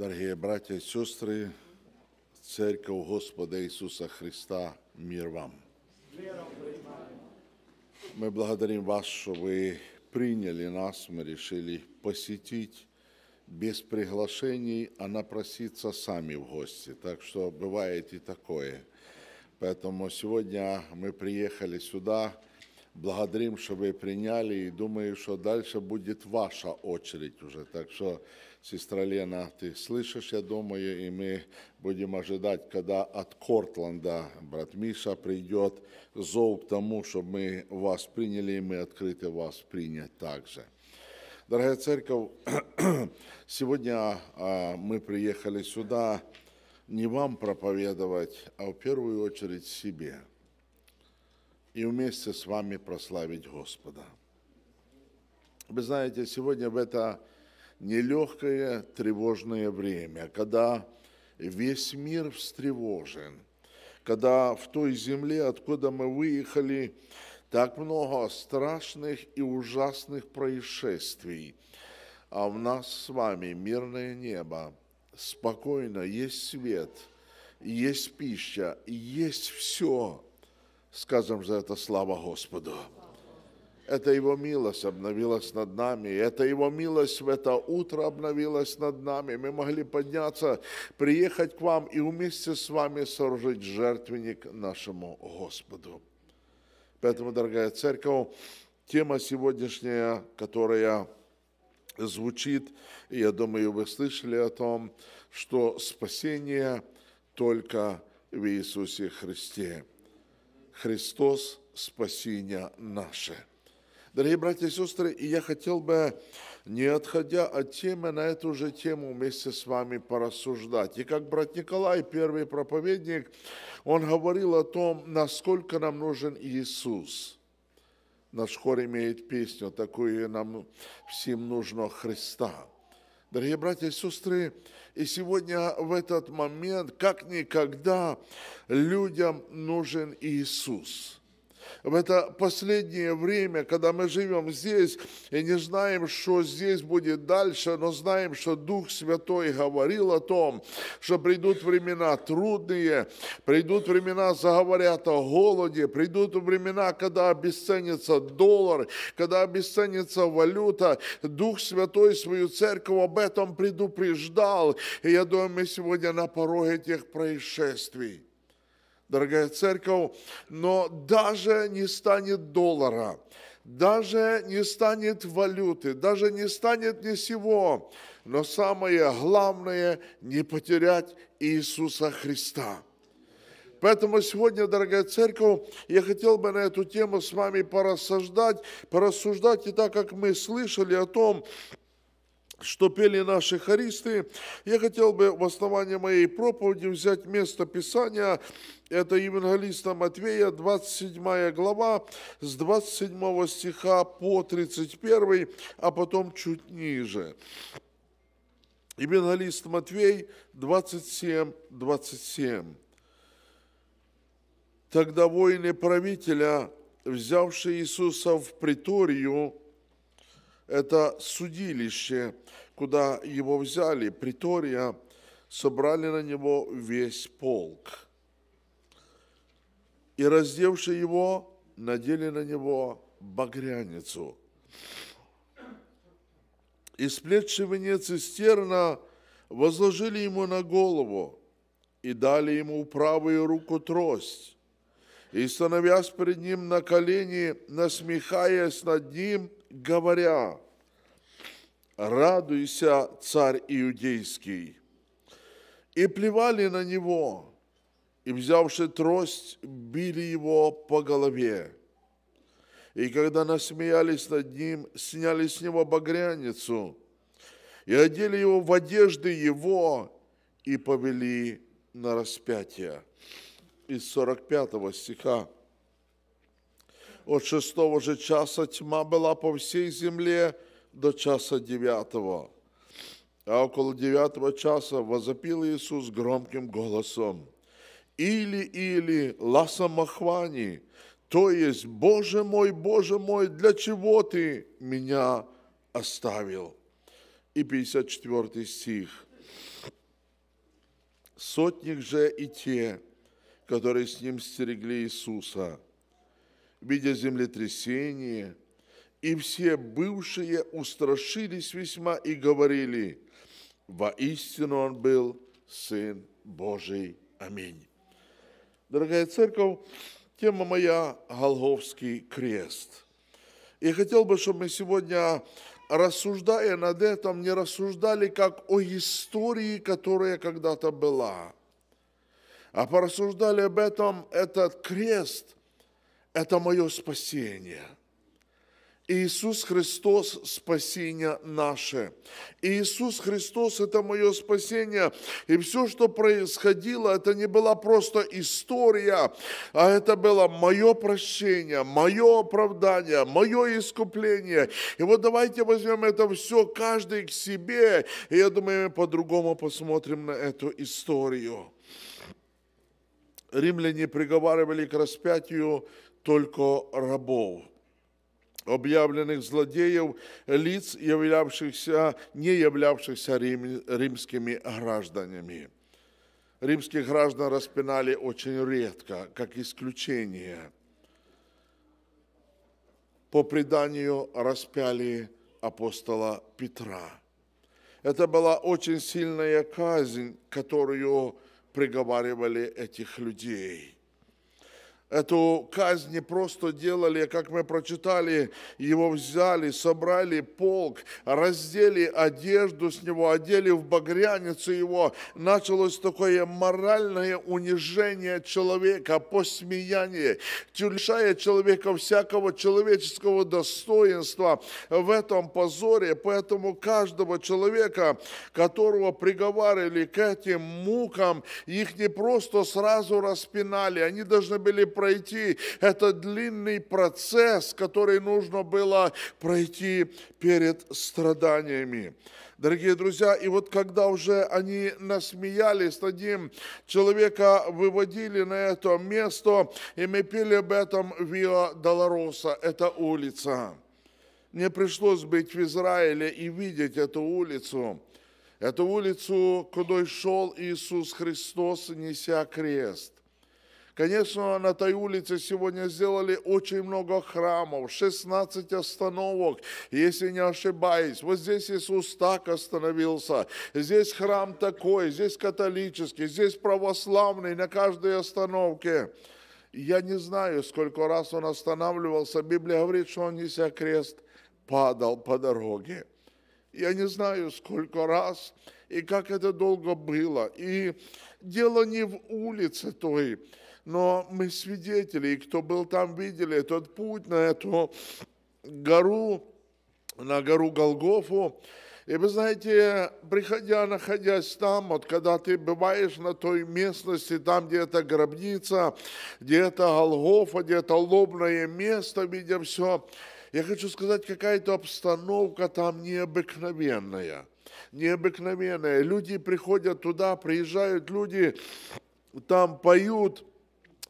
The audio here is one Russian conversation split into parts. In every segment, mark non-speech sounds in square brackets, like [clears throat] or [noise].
Дорогие братья и сестры, Церковь Господа Иисуса Христа, мир вам. Мы благодарим вас, что вы приняли нас, мы решили посетить без приглашений, а напроситься сами в гости. Так что бывает и такое. Поэтому сегодня мы приехали сюда, благодарим, что вы приняли, и думаю, что дальше будет ваша очередь уже. Так что, сестра Лена, ты слышишь, я думаю, и мы будем ожидать, когда от Кортланда брат Миша придет зов к тому, чтобы мы вас приняли, и мы открыты вас принять также. Дорогая церковь, [clears throat] сегодня а, мы приехали сюда не вам проповедовать, а в первую очередь себе – и вместе с вами прославить Господа. Вы знаете, сегодня в это нелегкое, тревожное время, когда весь мир встревожен, когда в той земле, откуда мы выехали, так много страшных и ужасных происшествий, а у нас с вами мирное небо, спокойно, есть свет, есть пища, есть все – Скажем за это слава Господу. Это Его милость обновилась над нами. Это Его милость в это утро обновилась над нами. Мы могли подняться, приехать к вам и вместе с вами сооружить жертвенник нашему Господу. Поэтому, дорогая церковь, тема сегодняшняя, которая звучит, и я думаю, вы слышали о том, что спасение только в Иисусе Христе. Христос спасіння наше. Дорогие братья и сестры, и я хотел бы, не отходя от темы, на эту же тему вместе с вами порассуждать. И как брат Николай, первый проповедник, он говорил о том, насколько нам нужен Иисус. Наш хор имеет песню, такую нам всем нужно Христа. Дорогие братья и сестры, и сегодня в этот момент, как никогда, людям нужен Иисус – в это последнее время, когда мы живем здесь и не знаем, что здесь будет дальше, но знаем, что Дух Святой говорил о том, что придут времена трудные, придут времена, заговорят о голоде, придут времена, когда обесценится доллар, когда обесценится валюта. Дух Святой свою церковь об этом предупреждал. И я думаю, мы сегодня на пороге тех происшествий дорогая церковь, но даже не станет доллара, даже не станет валюты, даже не станет ни всего, но самое главное – не потерять Иисуса Христа. Поэтому сегодня, дорогая церковь, я хотел бы на эту тему с вами порассуждать, порассуждать и так как мы слышали о том, что пели наши хористы, я хотел бы в основании моей проповеди взять место Писания, это Евангелиста Матвея, 27 глава, с 27 стиха по 31, а потом чуть ниже. Евангелист Матвей, 27, 27. Тогда воины правителя, взявшие Иисуса в приторию, это судилище, куда его взяли, притория, собрали на него весь полк. И, раздевши его, надели на него багряницу. И сплетший венец из терна возложили ему на голову и дали ему правую руку трость. И, становясь перед ним на колени, насмехаясь над ним – говоря, «Радуйся, царь иудейский!» И плевали на него, и, взявши трость, били его по голове. И когда насмеялись над ним, сняли с него багряницу, и одели его в одежды его, и повели на распятие. Из 45 стиха от шестого же часа тьма была по всей земле до часа девятого. А около девятого часа возопил Иисус громким голосом. «Или, или, ласа махвани, то есть, Боже мой, Боже мой, для чего ты меня оставил?» И 54 стих. «Сотник же и те, которые с ним стерегли Иисуса, видя землетрясение, и все бывшие устрашились весьма и говорили, «Воистину он был Сын Божий». Аминь. Дорогая церковь, тема моя – Голговский крест. И хотел бы, чтобы мы сегодня, рассуждая над этим, не рассуждали как о истории, которая когда-то была, а порассуждали об этом этот крест – это мое спасение. Иисус Христос – спасение наше. Иисус Христос – это мое спасение. И все, что происходило, это не была просто история, а это было мое прощение, мое оправдание, мое искупление. И вот давайте возьмем это все, каждый к себе. И я думаю, мы по-другому посмотрим на эту историю римляне приговаривали к распятию только рабов, объявленных злодеев, лиц, являвшихся, не являвшихся рим, римскими гражданами. Римских граждан распинали очень редко, как исключение. По преданию распяли апостола Петра. Это была очень сильная казнь, которую приговаривали этих людей – эту казнь не просто делали, как мы прочитали, его взяли, собрали полк, раздели одежду с него, одели в багряницу его. Началось такое моральное унижение человека, посмеяние, лишая человека всякого человеческого достоинства в этом позоре. Поэтому каждого человека, которого приговаривали к этим мукам, их не просто сразу распинали, они должны были пройти. Это длинный процесс, который нужно было пройти перед страданиями. Дорогие друзья, и вот когда уже они насмеялись над ним, человека выводили на это место, и мы пели об этом Виа Долороса, это улица. Мне пришлось быть в Израиле и видеть эту улицу. Эту улицу, куда шел Иисус Христос, неся крест. Конечно, на той улице сегодня сделали очень много храмов, 16 остановок, если не ошибаюсь. Вот здесь Иисус так остановился, здесь храм такой, здесь католический, здесь православный, на каждой остановке. Я не знаю, сколько раз он останавливался. Библия говорит, что он, неся крест, падал по дороге. Я не знаю, сколько раз и как это долго было. И дело не в улице той, но мы свидетели, и кто был там, видели этот путь на эту гору, на гору Голгофу. И вы знаете, приходя, находясь там, вот когда ты бываешь на той местности, там, где эта гробница, где это Голгофа, где это лобное место, видя все, я хочу сказать, какая-то обстановка там необыкновенная. Необыкновенная. Люди приходят туда, приезжают люди, там поют –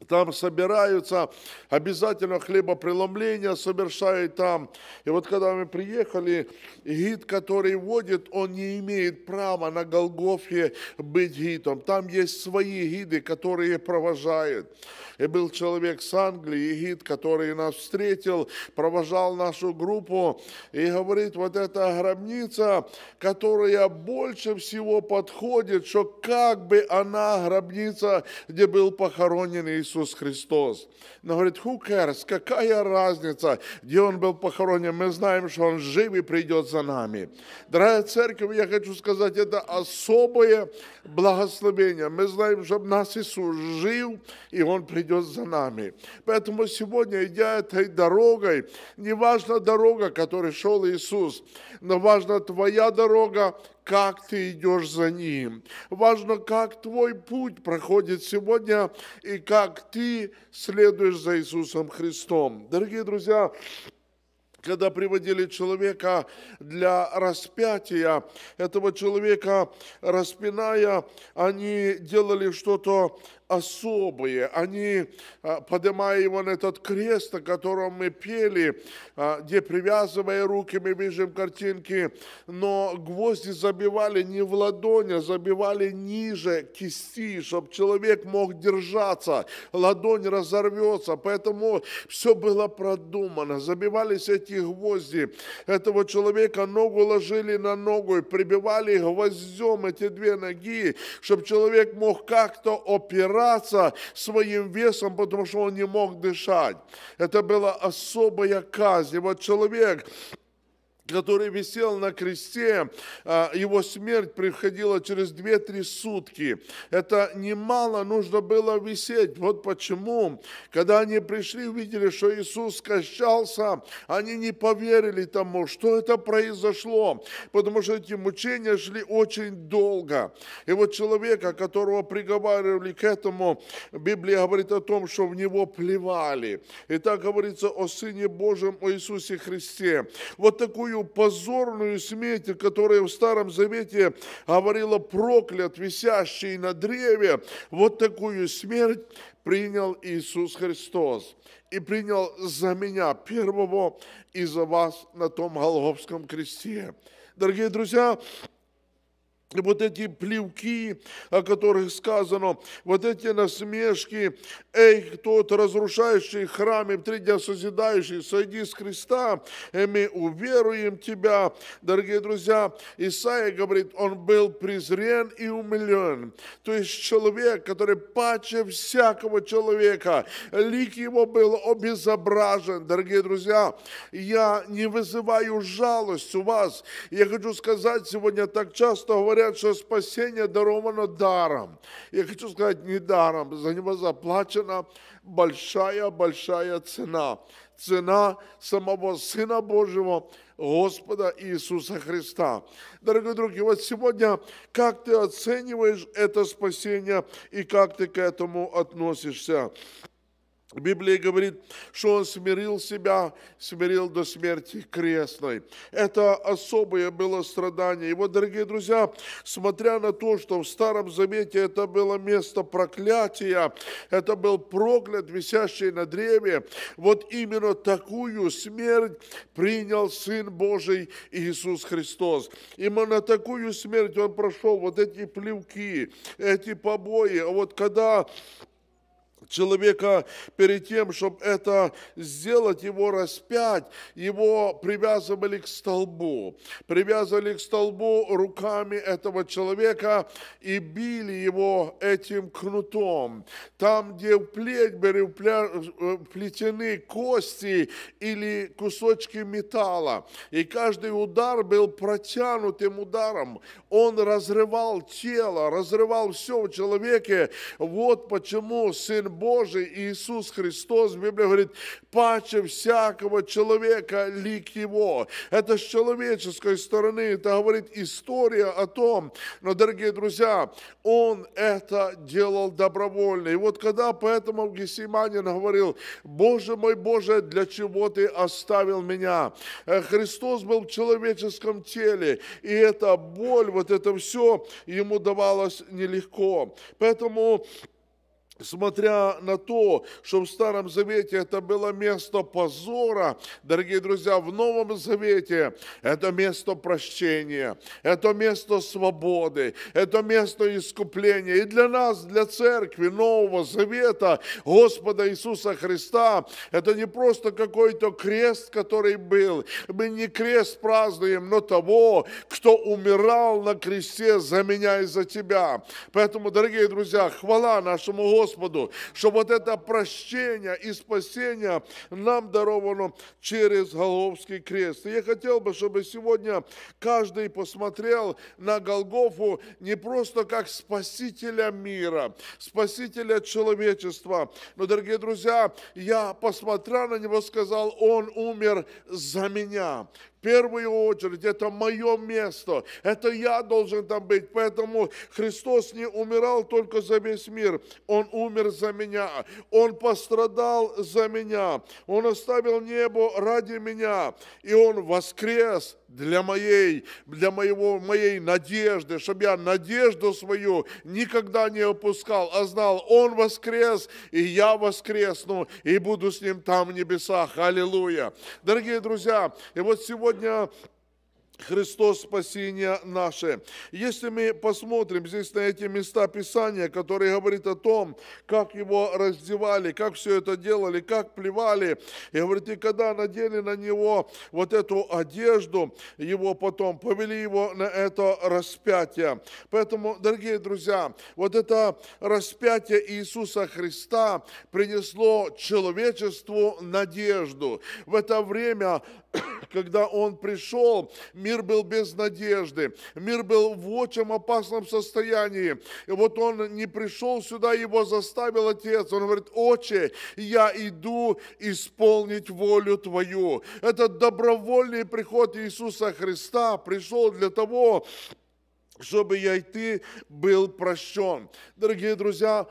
там собираются, обязательно хлебопреломление совершают там. И вот когда мы приехали, гид, который водит, он не имеет права на Голгофе быть гидом. Там есть свои гиды, которые провожают. И был человек с Англии, гид, который нас встретил, провожал нашу группу и говорит, вот эта гробница, которая больше всего подходит, что как бы она гробница, где был похоронен Иисус Иисус Христос. Но говорит, who cares, какая разница, где он был похоронен, мы знаем, что он жив и придет за нами. Дорогая церковь, я хочу сказать, это особое благословение. Мы знаем, что нас Иисус жив, и он придет за нами. Поэтому сегодня, идя этой дорогой, не дорога, которой шел Иисус, но важна твоя дорога, как ты идешь за ним. Важно, как твой путь проходит сегодня и как ты следуешь за Иисусом Христом. Дорогие друзья, когда приводили человека для распятия, этого человека распиная, они делали что-то особые. Они, а, поднимая его на этот крест, о котором мы пели, а, где привязывая руки, мы вижим картинки, но гвозди забивали не в ладони, а забивали ниже кисти, чтобы человек мог держаться, ладонь разорвется, поэтому все было продумано, забивались эти гвозди, этого человека ногу ложили на ногу и прибивали гвоздем эти две ноги, чтобы человек мог как-то опираться опираться своим весом, потому что он не мог дышать. Это была особая казнь. И вот человек, который висел на кресте, а, его смерть приходила через 2-3 сутки. Это немало нужно было висеть. Вот почему, когда они пришли, увидели, что Иисус скончался, они не поверили тому, что это произошло, потому что эти мучения шли очень долго. И вот человека, которого приговаривали к этому, Библия говорит о том, что в него плевали. И так говорится о Сыне Божьем, о Иисусе Христе. Вот такую свою позорную смерть, которая в Старом Завете говорила проклят, висящий на древе, вот такую смерть принял Иисус Христос и принял за меня первого и за вас на том Голговском кресте. Дорогие друзья, вот эти плевки, о которых сказано, вот эти насмешки, эй, тот разрушающий храм и три дня созидающий, сойди с креста, и мы уверуем тебя. Дорогие друзья, Исаия говорит, он был презрен и умилен. То есть человек, который паче всякого человека, лик его был обезображен. Дорогие друзья, я не вызываю жалость у вас. Я хочу сказать, сегодня так часто говорят, говорят, что спасение даровано даром. Я хочу сказать, не даром, за него заплачена большая-большая цена. Цена самого Сына Божьего, Господа Иисуса Христа. Дорогие друзья, вот сегодня как ты оцениваешь это спасение и как ты к этому относишься? Библия говорит, что он смирил себя, смирил до смерти крестной. Это особое было страдание. И вот, дорогие друзья, смотря на то, что в Старом Завете это было место проклятия, это был проклят, висящий на древе, вот именно такую смерть принял Сын Божий Иисус Христос. Именно такую смерть Он прошел, вот эти плевки, эти побои. А вот когда человека перед тем, чтобы это сделать, его распять, его привязывали к столбу. Привязывали к столбу руками этого человека и били его этим кнутом. Там, где в плеть были э, плетены кости или кусочки металла, и каждый удар был протянутым ударом. Он разрывал тело, разрывал все в человеке. Вот почему сын Сын Божий Иисус Христос, Библия говорит, паче всякого человека лик его. Это с человеческой стороны, это говорит история о том, но, дорогие друзья, он это делал добровольно. И вот когда поэтому в Гесиманин говорил, Боже мой, Боже, для чего ты оставил меня? Э, Христос был в человеческом теле, и эта боль, вот это все ему давалось нелегко. Поэтому Смотря на то, что в Старом Завете это было место позора, дорогие друзья, в Новом Завете это место прощения, это место свободы, это место искупления. И для нас, для церкви Нового Завета Господа Иисуса Христа, это не просто какой-то крест, который был. Мы не крест празднуем, но того, кто умирал на кресте за меня и за тебя. Поэтому, дорогие друзья, хвала нашему Господу Господу, що от це прощення і спасіння нам даровано через Голговський крест. И я хотел бы, чтобы сегодня каждый посмотрел на Голгофу не просто как спасителя мира, спасителя человечества. Но, дорогие друзья, я, посмотря на него, сказал, он умер за меня первую очередь, это мое место, это я должен там быть. Поэтому Христос не умирал только за весь мир, Он умер за меня, Он пострадал за меня, Он оставил небо ради меня, и Он воскрес для моей, для моего, моей надежды, чтобы я надежду свою никогда не опускал, а знал, Он воскрес, и я воскресну, и буду с Ним там в небесах. Аллилуйя. Дорогие друзья, и вот сегодня сегодня Христос спасение наше. Если мы посмотрим здесь на эти места Писания, которые говорит о том, как его раздевали, как все это делали, как плевали, и говорит, и когда надели на него вот эту одежду, его потом повели его на это распятие. Поэтому, дорогие друзья, вот это распятие Иисуса Христа принесло человечеству надежду. В это время когда Он пришел, мир был без надежды, мир был в очень опасном состоянии. И вот Он не пришел сюда, Его заставил Отец. Он говорит, Отче, я иду исполнить волю Твою. Этот добровольный приход Иисуса Христа пришел для того, чтобы я и ты был прощен. Дорогие друзья,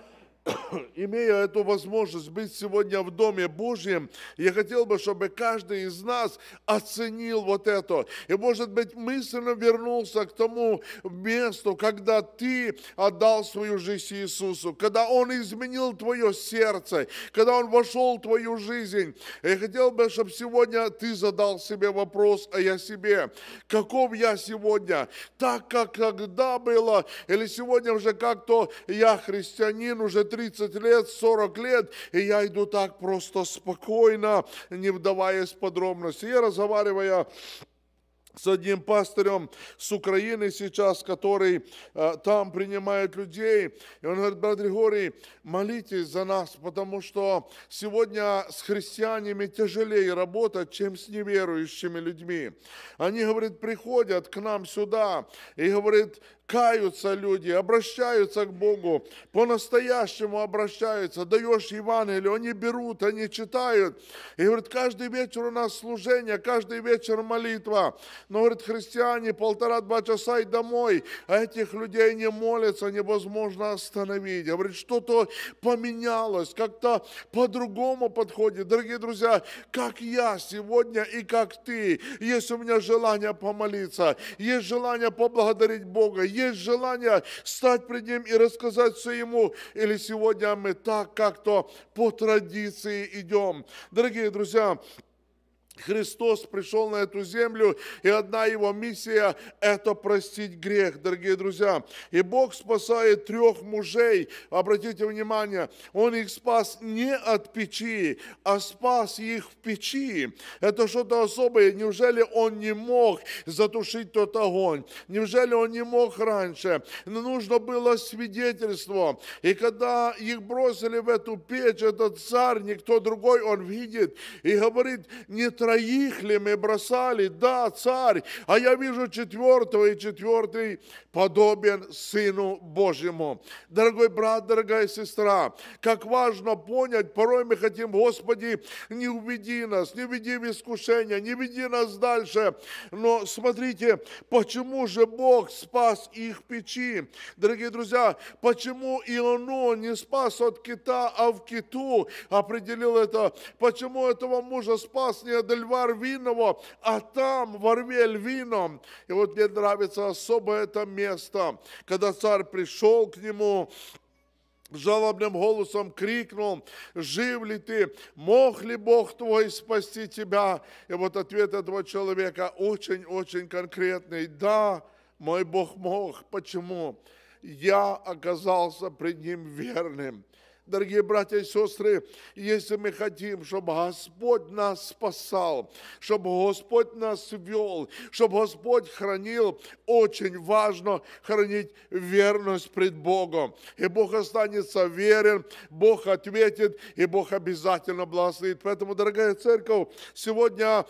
[coughs] имея эту возможность быть сегодня в Доме Божьем, я хотел бы, чтобы каждый из нас оценил вот это. И, может быть, мысленно вернулся к тому месту, когда ты отдал свою жизнь Иисусу, когда Он изменил твое сердце, когда Он вошел в твою жизнь. Я хотел бы, чтобы сегодня ты задал себе вопрос, а я себе, каков я сегодня, так как когда было, или сегодня уже как-то я христианин уже три 30 лет, 40 лет, и я иду так просто спокойно, не вдаваясь в подробности. Я разговаривая с одним пастором с Украины сейчас, который э, там принимает людей. И он говорит, брат Григорий, молитесь за нас, потому что сегодня с христианами тяжелее работать, чем с неверующими людьми. Они, говорит, приходят к нам сюда и, говорит, каются люди, обращаются к Богу, по-настоящему обращаются, даешь Евангелие, они берут, они читают. И говорит, каждый вечер у нас служение, каждый вечер молитва. Но, говорит, христиане полтора-два часа и домой, а этих людей не молятся, невозможно остановить. Говорит, что-то поменялось, как-то по-другому подходит. Дорогие друзья, как я сегодня и как ты, есть у меня желание помолиться, есть желание поблагодарить Бога, есть желание стать пред Ним и рассказать все Ему. Или сегодня мы так как-то по традиции идем. Дорогие друзья, Христос пришел на эту землю, и одна его миссия – это простить грех, дорогие друзья. И Бог спасает трех мужей. Обратите внимание, Он их спас не от печи, а спас их в печи. Это что-то особое. Неужели Он не мог затушить тот огонь? Неужели Он не мог раньше? Но нужно было свидетельство. И когда их бросили в эту печь, этот царь, никто другой, он видит и говорит, не тратит троих ли мы бросали? Да, царь. А я вижу четвертого, и четвертый подобен Сыну Божьему. Дорогой брат, дорогая сестра, как важно понять, порой мы хотим, Господи, не уведи нас, не веди в искушение, не веди нас дальше. Но смотрите, почему же Бог спас их печи? Дорогие друзья, почему и Иону не спас от кита, а в киту определил это? Почему этого мужа спас не одолел? льва львиного, а там во рве львином. И вот мне нравится особо это место, когда царь пришел к нему, жалобным голосом крикнул, «Жив ли ты? Мог ли Бог твой спасти тебя?» И вот ответ этого человека очень-очень конкретный. «Да, мой Бог мог. Почему?» я оказался пред Ним верным. Дорогие братья и сестры, если мы хотим, чтобы Господь нас спасал, чтобы Господь нас вел, чтобы Господь хранил, очень важно хранить верность пред Богом. И Бог останется верен, Бог ответит, и Бог обязательно благословит. Поэтому, дорогая церковь, сегодня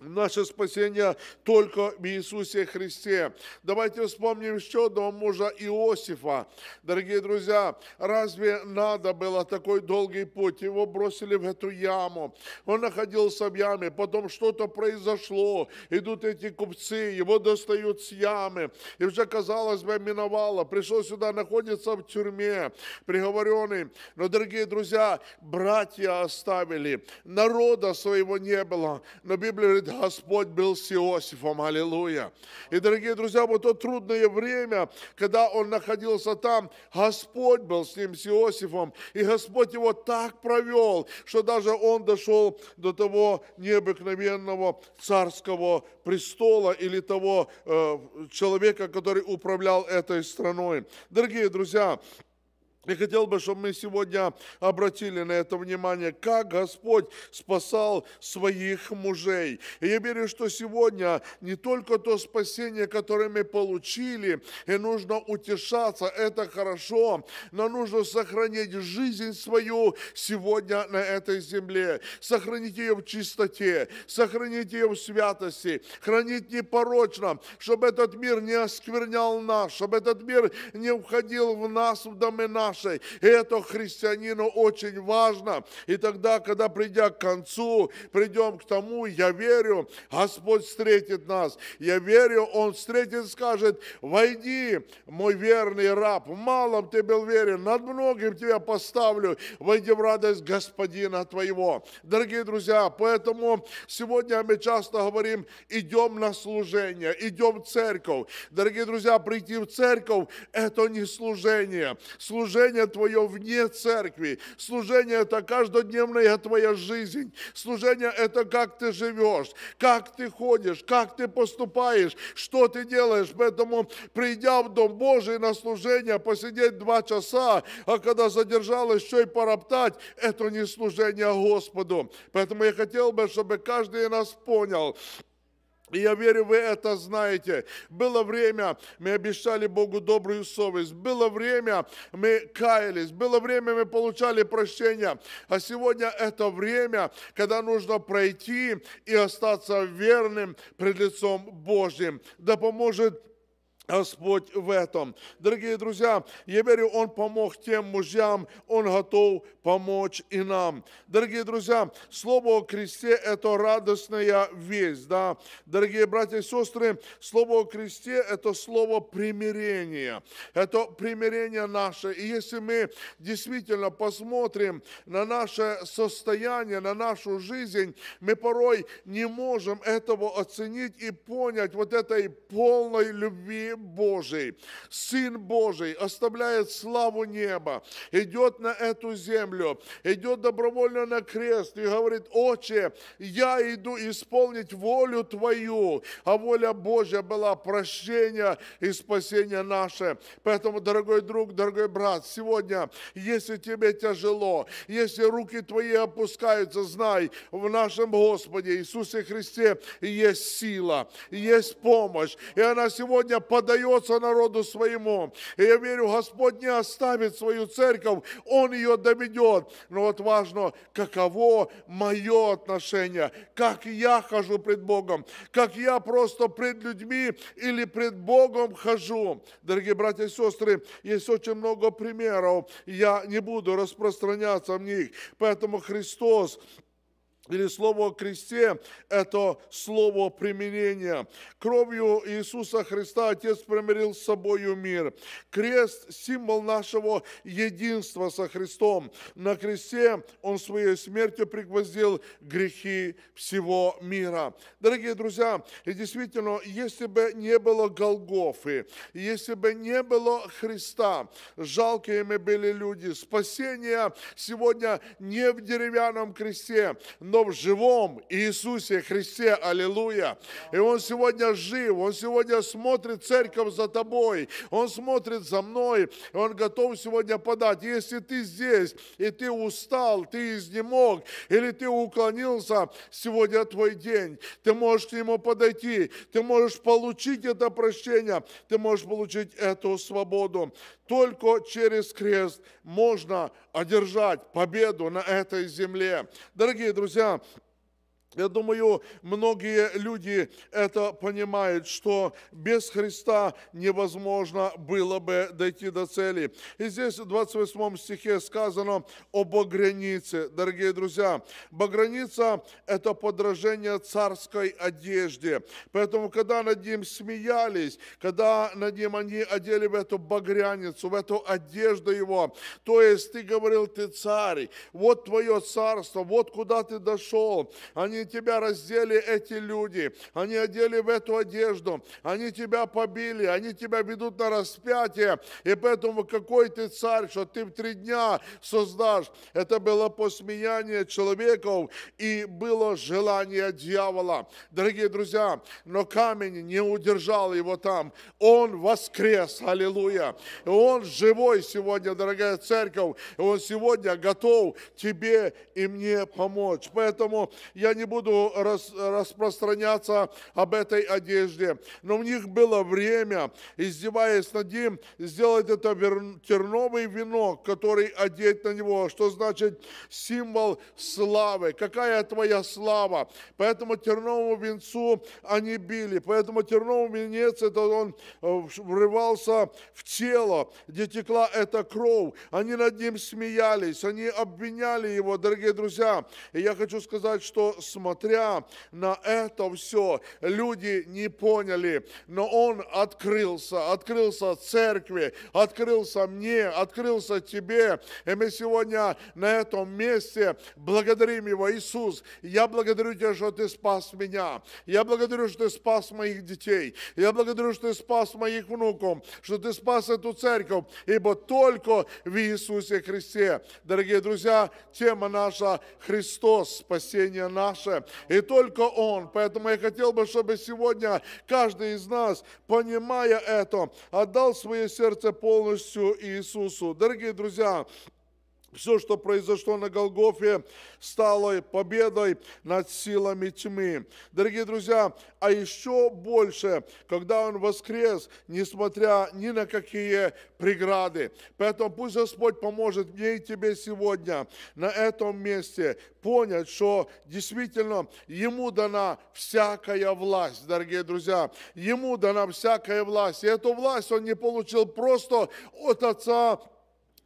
Наше спасение только в Иисусе Христе. Давайте вспомним еще одного мужа Иосифа. Дорогие друзья, разве надо было такой долгий путь? Его бросили в эту яму. Он находился в яме, потом что-то произошло. Идут эти купцы, его достают с ямы. И уже, казалось бы, миновало. Пришел сюда, находится в тюрьме, приговоренный. Но, дорогие друзья, братья оставили, народа своего не было. Но Библия говорит, Господь был с Иосифом, аллилуйя. И, дорогие друзья, вот то трудное время, когда он находился там, Господь был с ним, с Иосифом, и Господь его так провел, что даже он дошел до того необыкновенного царского престола или того э, человека, который управлял этой страной. Дорогие друзья, и хотел бы, чтобы мы сегодня обратили на это внимание, как Господь спасал своих мужей. И я верю, что сегодня не только то спасение, которое мы получили, и нужно утешаться, это хорошо, но нужно сохранить жизнь свою сегодня на этой земле, сохранить ее в чистоте, сохранить ее в святости, хранить непорочно, чтобы этот мир не осквернял нас, чтобы этот мир не входил в нас, в домы наши, нашей. это христианину очень важно. И тогда, когда придя к концу, придем к тому, я верю, Господь встретит нас. Я верю, Он встретит, и скажет, войди, мой верный раб, в малом ты был верен, над многим тебя поставлю, войди в радость Господина твоего. Дорогие друзья, поэтому сегодня мы часто говорим, идем на служение, идем в церковь. Дорогие друзья, прийти в церковь – это не служение. Служение служение твое вне церкви. Служение – это каждодневная твоя жизнь. Служение – это как ты живешь, как ты ходишь, как ты поступаешь, что ты делаешь. Поэтому, придя в Дом Божий на служение, посидеть два часа, а когда задержалось, еще и пороптать, это не служение Господу. Поэтому я хотел бы, чтобы каждый из нас понял, я верю, вы это знаете. Было время, мы обещали Богу добрую совесть. Было время, мы каялись. Было время, мы получали прощение. А сегодня это время, когда нужно пройти и остаться верным пред лицом Божьим. Да поможет Господь в этом. Дорогие друзья, я верю, Он помог тем мужьям, Он готов помочь и нам. Дорогие друзья, Слово о кресте – это радостная весть. Да? Дорогие братья и сестры, Слово о кресте – это слово примирения. Это примирение наше. И если мы действительно посмотрим на наше состояние, на нашу жизнь, мы порой не можем этого оценить и понять вот этой полной любви Божий, Сын Божий оставляет славу неба, идет на эту землю, идет добровольно на крест и говорит, «Отче, я иду исполнить волю Твою». А воля Божья была прощение и спасение наше. Поэтому, дорогой друг, дорогой брат, сегодня, если тебе тяжело, если руки твои опускаются, знай, в нашем Господе Иисусе Христе есть сила, есть помощь. И она сегодня под дается народу своему. И я верю, Господь не оставит свою церковь, Он ее доведет. Но вот важно, каково мое отношение, как я хожу пред Богом, как я просто пред людьми или пред Богом хожу. Дорогие братья и сестры, есть очень много примеров, я не буду распространяться в них, поэтому Христос или слово о кресте – это слово применения. Кровью Иисуса Христа Отец примирил с собою мир. Крест – символ нашего единства со Христом. На кресте Он своей смертью пригвоздил грехи всего мира. Дорогие друзья, и действительно, если бы не было Голгофы, если бы не было Христа, жалкие мы были люди. Спасение сегодня не в деревянном кресте, но одном живом Иисусе Христе. Аллилуйя. И Он сегодня жив, Он сегодня смотрит церковь за тобой, Он смотрит за мной, Он готов сегодня подать. Если ты здесь, и ты устал, ты изнемог, или ты уклонился, сегодня твой день. Ты можешь к Нему подойти, ты можешь получить это прощение, ты можешь получить эту свободу. Только через крест можно одержать победу на этой земле. Дорогие друзья, bien Я думаю, многие люди это понимают, что без Христа невозможно было бы дойти до цели. И здесь в 28 стихе сказано о Богранице. Дорогие друзья, Бограница – это подражение царской одежде. Поэтому, когда над ним смеялись, когда над ним они одели в эту багряницу, в эту одежду его, то есть ты говорил, ты царь, вот твое царство, вот куда ты дошел. Они тебя раздели эти люди, они одели в эту одежду, они тебя побили, они тебя ведут на распятие, и поэтому какой ты царь, что ты в три дня создашь. Это было посмеяние человеков и было желание дьявола. Дорогие друзья, но камень не удержал его там. Он воскрес, аллилуйя. Он живой сегодня, дорогая церковь, он сегодня готов тебе и мне помочь. Поэтому я не буду буду рас, распространяться об этой одежде. Но у них было время, издеваясь над ним, сделать это вер... терновый венок, который одеть на него, что значит символ славы. Какая твоя слава? Поэтому терновому венцу они били. Поэтому терновый венец, это он э, врывался в тело, где текла эта кровь. Они над ним смеялись, они обвиняли его, дорогие друзья. И я хочу сказать, что с несмотря на это все, люди не поняли, но он открылся, открылся церкви, открылся мне, открылся тебе. И мы сегодня на этом месте благодарим Его. Иисус, я благодарю Тебя, что Ты спас меня. Я благодарю, что Ты спас моих детей. Я благодарю, что Ты спас моих внуков, что Ты спас эту церковь, ибо только в Иисусе Христе. Дорогие друзья, тема наша «Христос, спасение наше» наше, и только Он. Поэтому я хотел бы, чтобы сегодня каждый из нас, понимая это, отдал свое сердце полностью Иисусу. Дорогие друзья, все, что произошло на Голгофе, стало победой над силами тьмы. Дорогие друзья, а еще больше, когда Он воскрес, несмотря ни на какие преграды. Поэтому пусть Господь поможет мне и тебе сегодня на этом месте понять, что действительно Ему дана всякая власть, дорогие друзья. Ему дана всякая власть. И эту власть Он не получил просто от Отца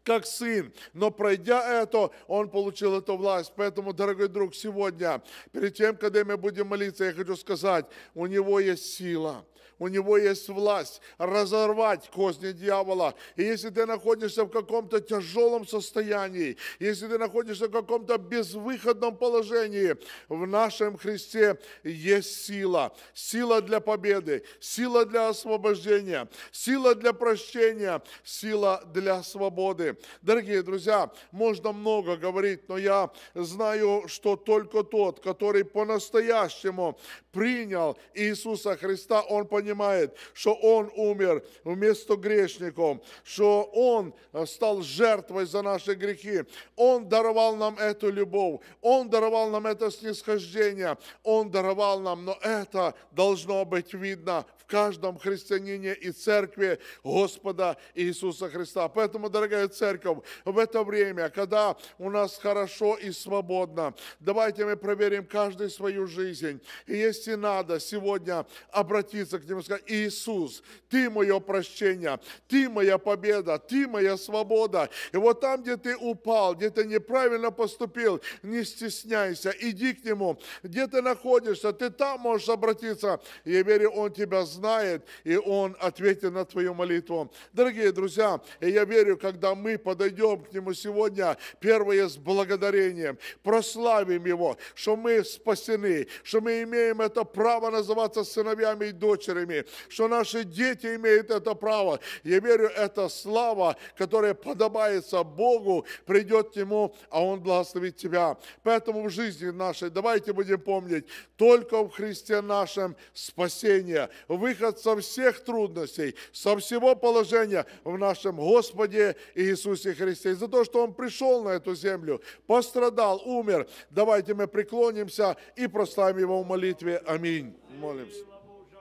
как сын. Но пройдя это, он получил эту власть. Поэтому, дорогой друг, сегодня, перед тем, когда мы будем молиться, я хочу сказать, у него есть сила у него есть власть разорвать козни дьявола. И если ты находишься в каком-то тяжелом состоянии, если ты находишься в каком-то безвыходном положении, в нашем Христе есть сила. Сила для победы, сила для освобождения, сила для прощения, сила для свободы. Дорогие друзья, можно много говорить, но я знаю, что только тот, который по-настоящему принял Иисуса Христа, он понимает, понимает, что Он умер вместо грешников, что Он э, стал жертвой за наши грехи. Он даровал нам эту любовь, Он даровал нам это снисхождение, Он даровал нам, но это должно быть видно каждом христианине и церкви Господа Иисуса Христа. Поэтому, дорогая церковь, в это время, когда у нас хорошо и свободно, давайте мы проверим каждую свою жизнь. И если надо сегодня обратиться к Нему и сказать, Иисус, Ты мое прощение, Ты моя победа, Ты моя свобода. И вот там, где ты упал, где ты неправильно поступил, не стесняйся, иди к Нему. Где ты находишься, ты там можешь обратиться. Я верю, Он тебя знает знает, и Он ответит на твою молитву. Дорогие друзья, я верю, когда мы подойдем к Нему сегодня, первое с благодарением, прославим Его, что мы спасены, что мы имеем это право называться сыновьями и дочерями, что наши дети имеют это право. Я верю, это слава, которая подобается Богу, придет к Нему, а Он благословит тебя. Поэтому в жизни нашей давайте будем помнить, только в Христе нашем спасение. Вы выход со всех трудностей, со всего положения в нашем Господе Иисусе Христе. за то, что Он пришел на эту землю, пострадал, умер. Давайте мы преклонимся и прославим Его в молитве. Аминь. Молимся.